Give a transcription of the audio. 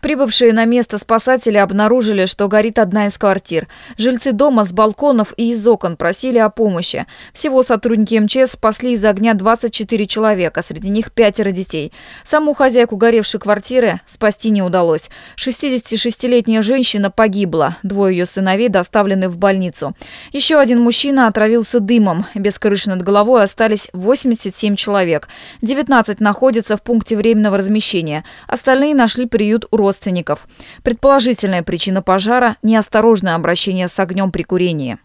Прибывшие на место спасатели обнаружили, что горит одна из квартир. Жильцы дома с балконов и из окон просили о помощи. Всего сотрудники МЧС спасли из огня 24 человека, среди них пятеро детей. Саму хозяйку горевшей квартиры спасти не удалось. 66-летняя женщина погибла. Двое ее сыновей доставлены в больницу. Еще один мужчина отравился дымом. Без крыши над головой остались 87 человек. 19 находятся в пункте временного размещения. Остальные нашли приют уродов родственников. Предположительная причина пожара – неосторожное обращение с огнем при курении.